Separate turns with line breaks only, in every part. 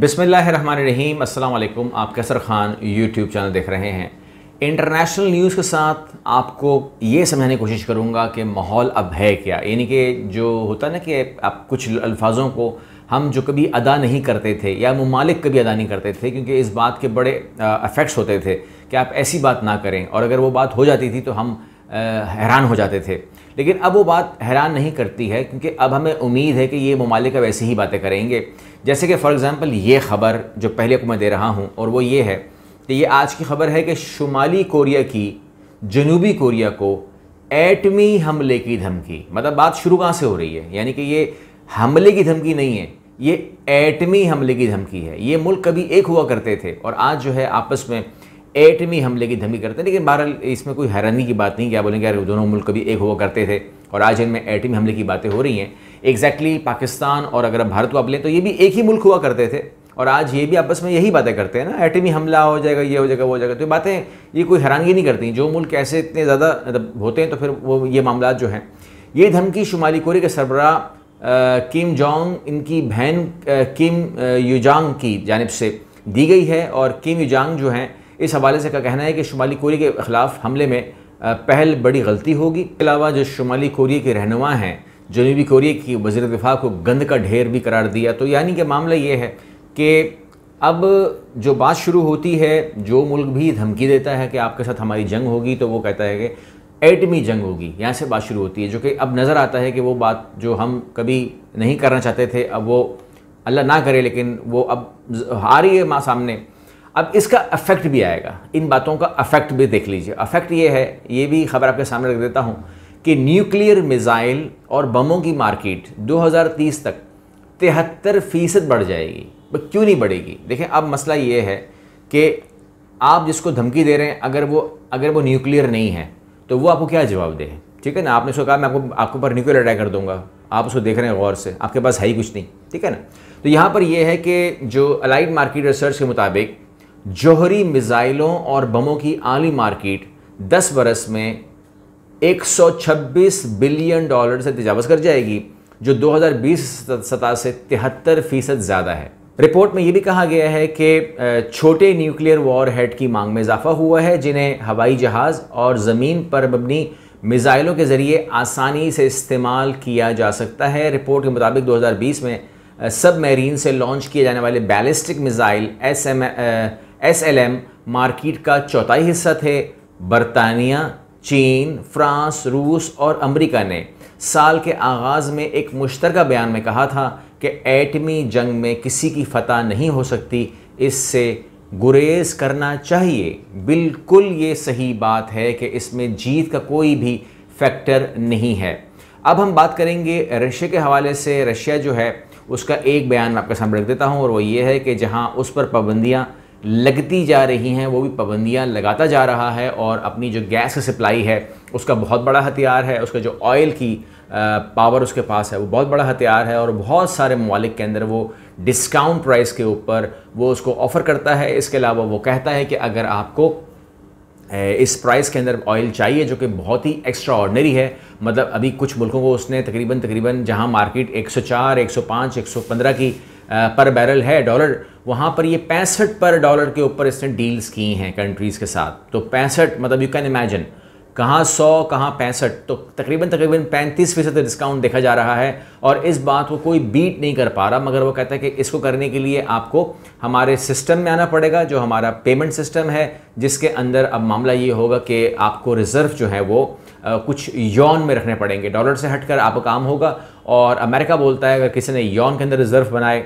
बिसमीम अल्लाम आप कैसर ख़ान यूट्यूब चैनल देख रहे हैं इंटरनेशनल न्यूज़ के साथ आपको ये समझाने की कोशिश करूँगा कि माहौल अब है क्या यानी कि जो होता है ना कि आप कुछ अल्फाजों को हम जो कभी अदा नहीं करते थे या ममालिक कभी अदा नहीं करते थे क्योंकि इस बात के बड़े अफेक्ट्स होते थे कि आप ऐसी बात ना करें और अगर वो बात हो जाती थी तो हम हैरान हो जाते थे लेकिन अब वो बात हैरान नहीं करती है क्योंकि अब हमें उम्मीद है कि ये ममालिक अब ऐसी ही बातें करेंगे जैसे कि फ़ॉर एग्ज़ाम्पल ये खबर जो पहले को मैं दे रहा हूँ और वो ये है कि ये आज की खबर है कि शुमाली कोरिया की जनूबी कोरिया को एटमी हमले की धमकी मतलब बात शुरू कहाँ से हो रही है यानी कि ये हमले की धमकी नहीं है ये एटमी हमले की धमकी है ये मुल्क कभी एक हुआ करते थे और आज जो है आपस में एटमी हमले की धमकी करते हैं लेकिन बहरहाल इसमें कोई हैरानी की बात नहीं क्या बोलेंगे यार दोनों मुल्क कभी एक हुआ करते थे और आज इनमें एटमी हमले की बातें हो रही हैं एग्जैक्टली exactly पाकिस्तान और अगर भारत को आप लें तो ये भी एक ही मुल्क हुआ करते थे और आज ये भी आपस में यही बातें करते हैं ना एटमी हमला हो जाएगा ये हो जाएगा वो हो जाएगा तो ये बातें ये कोई हैरानगी नहीं करती जो मुल्क ऐसे इतने ज़्यादा मतलब, होते हैं तो फिर वो ये मामला जो हैं ये धमकी शुमाली कोरिया के सरबरा किम जोंग इनकी बहन किम युजांग की जानब से दी गई है और किम यूजांग जो हैं इस हवाले से का कहना है कि शुमाली कोरिया के ख़िलाफ़ हमले में पहल बड़ी गलती होगी इसके अलावा जो शुमाली कोरिया के रहनुमा हैं जनूबी कोरिया की वजी दिफा को गंद का ढेर भी करार दिया तो यानी कि मामला ये है कि अब जो बात शुरू होती है जो मुल्क भी धमकी देता है कि आपके साथ हमारी जंग होगी तो वो कहता है कि एटमी जंग होगी यहाँ से बात शुरू होती है जो कि अब नज़र आता है कि वो बात जो हम कभी नहीं करना चाहते थे अब वो अल्लाह ना करे लेकिन वो अब आ रही है माँ सामने अब इसका अफेक्ट भी आएगा इन बातों का अफेक्ट भी देख लीजिए अफेक्ट ये है ये भी खबर आपके सामने रख देता हूँ कि न्यूक्लियर मिज़ाइल और बमों की मार्केट 2030 तक तिहत्तर फीसद बढ़ जाएगी क्यों नहीं बढ़ेगी देखें अब मसला ये है कि आप जिसको धमकी दे रहे हैं अगर वो अगर वो न्यूक्लियर नहीं है तो वो आपको क्या जवाब दे ठीक है ना आपने उसको कहा मैं आपको आपके ऊपर न्यूक्लियर अटैक कर दूंगा आप उसको देख रहे हैं गौर से आपके पास है ही कुछ नहीं ठीक है ना तो यहाँ पर यह है कि जो अलाइड मार्केट रिसर्च के मुताबिक जौहरी मिज़ाइलों और बमों की आली मार्केट 10 बरस में 126 बिलियन डॉलर से तजावज़ कर जाएगी जो 2020 सतह से तिहत्तर फीसद ज़्यादा है रिपोर्ट में ये भी कहा गया है कि छोटे न्यूक्लियर वॉर हेड की मांग में इजाफा हुआ है जिन्हें हवाई जहाज़ और ज़मीन पर मबनी मिज़ाइलों के ज़रिए आसानी से इस्तेमाल किया जा सकता है रिपोर्ट के मुताबिक 2020 में सब मैरीन से लॉन्च किए जाने वाले ballistic missile S M S L M market का चौथाई हिस्सा थे बरतानिया चीन फ्रांस रूस और अमेरिका ने साल के आगाज़ में एक मुश्तरका बयान में कहा था कि एटमी जंग में किसी की फतह नहीं हो सकती इससे गुरेज करना चाहिए बिल्कुल ये सही बात है कि इसमें जीत का कोई भी फैक्टर नहीं है अब हम बात करेंगे रशिया के हवाले से रशिया जो है उसका एक बयान मैं आपके सामने रख देता हूँ और वो ये है कि जहाँ उस पर पाबंदियाँ लगती जा रही हैं वो भी पाबंदियाँ लगाता जा रहा है और अपनी जो गैस की सप्लाई है उसका बहुत बड़ा हथियार है उसका जो ऑयल की पावर उसके पास है वो बहुत बड़ा हथियार है और बहुत सारे ममालिक के अंदर वो डिस्काउंट प्राइस के ऊपर वो उसको ऑफ़र करता है इसके अलावा वो कहता है कि अगर आपको इस प्राइस के अंदर ऑयल चाहिए जो कि बहुत ही एक्स्ट्रा ऑर्डनरी है मतलब अभी कुछ मुल्कों को उसने तकरीबन तकरीबन जहां मार्केट 104, 105, 115 की पर बैरल है डॉलर वहाँ पर ये पैंसठ पर डॉलर के ऊपर इसने डील्स की हैं कंट्रीज़ के साथ तो पैंसठ मतलब यू कैन इमेजिन कहाँ सौ कहाँ पैंसठ तो तकरीबन तकरीबन पैंतीस फीसद डिस्काउंट देखा जा रहा है और इस बात को कोई बीट नहीं कर पा रहा मगर वो कहता है कि इसको करने के लिए आपको हमारे सिस्टम में आना पड़ेगा जो हमारा पेमेंट सिस्टम है जिसके अंदर अब मामला ये होगा कि आपको रिज़र्व जो है वो कुछ यौन में रखने पड़ेंगे डॉलर से हटकर आपका काम होगा और अमेरिका बोलता है अगर किसी ने यौन के अंदर रिजर्व बनाए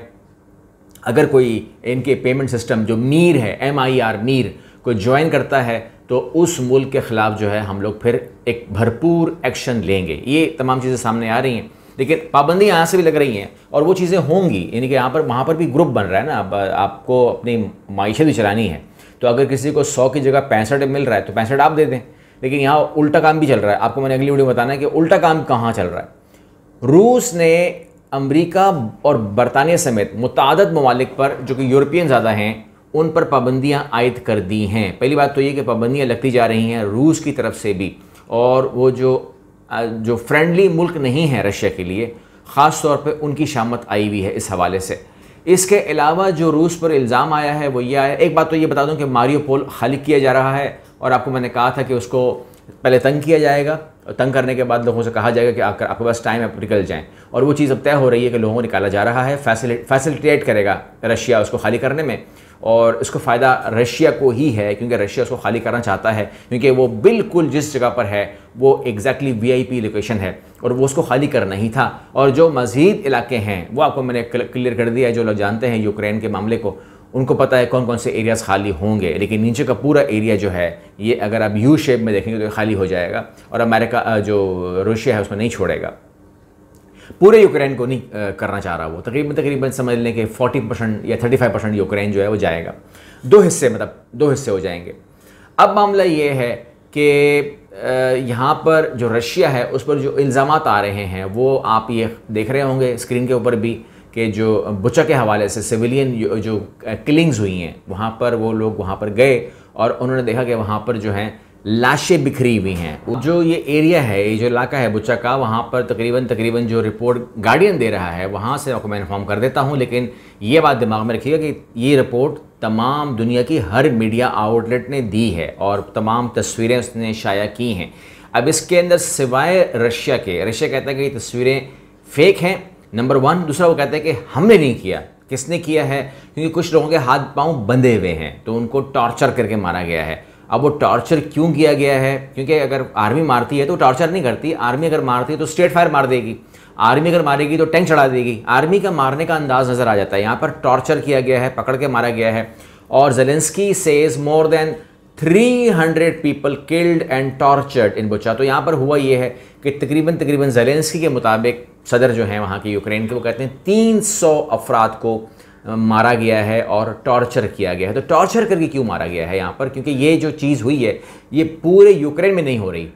अगर कोई इनके पेमेंट सिस्टम जो मीर है एम आई आर मीर को ज्वाइन करता है तो उस मुल्क के ख़िलाफ़ जो है हम लोग फिर एक भरपूर एक्शन लेंगे ये तमाम चीज़ें सामने आ रही हैं लेकिन पाबंदी यहाँ से भी लग रही हैं और वो चीज़ें होंगी यानी कि यहाँ पर वहाँ पर भी ग्रुप बन रहा है ना आपको अपनी माइशत भी चलानी है तो अगर किसी को सौ की जगह पैंसठ मिल रहा है तो पैंसठ आप दे दें लेकिन यहाँ उल्टा काम भी चल रहा है आपको मैंने अगली वीडियो बताना है कि उल्टा काम कहाँ चल रहा है रूस ने अमरीका और बरतानिया समेत मुतद ममालिक पर जो कि यूरोपियन ज़्यादा हैं उन पर पाबंदियाँ आयद कर दी हैं पहली बात तो ये कि पाबंदियाँ लगती जा रही हैं रूस की तरफ से भी और वो जो जो फ्रेंडली मुल्क नहीं है रशिया के लिए ख़ास तौर पे उनकी शामत आई हुई है इस हवाले से इसके अलावा जो रूस पर इल्ज़ाम आया है वो ये आया एक बात तो ये बता दूं कि मारियो पोल खाली किया जा रहा है और आपको मैंने कहा था कि उसको पहले तंग किया जाएगा और तंग करने के बाद लोगों से कहा जाएगा कि आकर आपके पास टाइम आप निकल जाएं और वो चीज़ अब तय हो रही है कि लोगों को निकाला जा रहा है फैसिलिटेट करेगा रशिया उसको खाली करने में और उसको फ़ायदा रशिया को ही है क्योंकि रशिया उसको खाली करना चाहता है क्योंकि वो बिल्कुल जिस जगह पर है वो एग्जैक्टली वी पी लोकेशन है और वो उसको खाली करना ही था और जो मज़ीद इलाके हैं वो आपको मैंने क्लियर कर दिया है जो लोग जानते हैं यूक्रेन के मामले को उनको पता है कौन कौन से एरियाज़ खाली होंगे लेकिन नीचे का पूरा एरिया जो है ये अगर आप यू शेप में देखेंगे तो खाली हो जाएगा और अमेरिका जो रशिया है उसमें नहीं छोड़ेगा पूरे यूक्रेन को नहीं करना चाह रहा वो तकरीबन तकरीबन समझ लें कि 40 परसेंट या 35 परसेंट यूक्रेन जो है वो जाएगा दो हिस्से मतलब दो हिस्से हो जाएंगे अब मामला ये है कि यहाँ पर जो रशिया है उस पर जो इल्ज़ाम आ रहे हैं वो आप ये देख रहे होंगे स्क्रीन के ऊपर भी के जो बुचा के हवाले से सिविलियन जो किलिंग्स हुई हैं वहाँ पर वो लोग वहाँ पर गए और उन्होंने देखा कि वहाँ पर जो है लाशें बिखरी हुई हैं जो ये एरिया है ये जो इलाका है बुचा का वहाँ पर तकरीबन तकरीबन जो रिपोर्ट गार्डियन दे रहा है वहाँ से आपको मैं इन्फॉर्म कर देता हूँ लेकिन ये बात दिमाग में रखिएगा कि ये रिपोर्ट तमाम दुनिया की हर मीडिया आउटलेट ने दी है और तमाम तस्वीरें उसने शाया की हैं अब इसके अंदर सिवाय रशिया के रशिया कहता है कि ये तस्वीरें फेक हैं नंबर वन दूसरा वो कहते हैं कि हमने नहीं किया किसने किया है क्योंकि कुछ लोगों के हाथ पांव बंधे हुए हैं तो उनको टॉर्चर करके मारा गया है अब वो टॉर्चर क्यों किया गया है क्योंकि अगर आर्मी मारती है तो टॉर्चर नहीं करती आर्मी अगर मारती है तो स्ट्रेट फायर मार देगी आर्मी अगर मारेगी तो टैंक चढ़ा देगी आर्मी का मारने का अंदाज नज़र आ जाता है यहाँ पर टॉर्चर किया गया है पकड़ के मारा गया है और Zelensky says more than 300 people killed and tortured in Bucha तो यहाँ पर हुआ यह है कि तकरीबन तकरीबन जेलेंस्की के मुताबिक सदर जो हैं वहाँ के यूक्रेन के वो कहते हैं तीन सौ अफराद को मारा गया है और टॉर्चर किया गया है तो टॉर्चर करके क्यों मारा गया है यहाँ पर क्योंकि ये जो चीज़ हुई है ये पूरे यूक्रेन में नहीं हो रही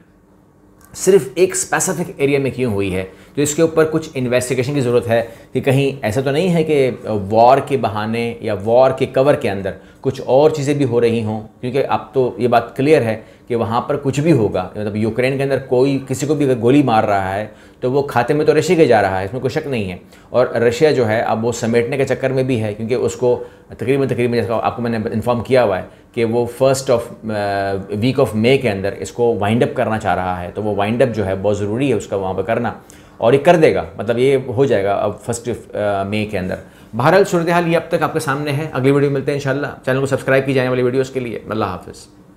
सिर्फ एक स्पेसिफिक एरिया में क्यों हुई है तो इसके ऊपर कुछ इन्वेस्टिगेशन की ज़रूरत है कि कहीं ऐसा तो नहीं है कि वॉर के बहाने या वॉर के कवर के अंदर कुछ और चीज़ें भी हो रही हों क्योंकि अब तो ये बात क्लियर है कि वहाँ पर कुछ भी होगा मतलब यूक्रेन के अंदर कोई किसी को भी अगर गोली मार रहा है तो वो खाते में तो रशिया के जा रहा है इसमें कोई शक नहीं है और रशिया जो है अब वो समेटने के चक्कर में भी है क्योंकि उसको तकरीबन तकरीबन जैसा आपको मैंने इन्फॉर्म किया हुआ है कि वो first of week of May के अंदर इसको वाइंड अप करना चाह रहा है तो वो वाइंड अप जो है बहुत ज़रूरी है उसका वहाँ पर करना और ये कर देगा मतलब ये हो जाएगा अब फर्स्ट मई uh, के अंदर बहरहाल सूरत हाल ये अब तक आपके सामने है अगली वीडियो मिलते हैं इंशाल्लाह चैनल को सब्सक्राइब की जाने वाली वीडियोज़ के लिए अल्लाह हाफिज़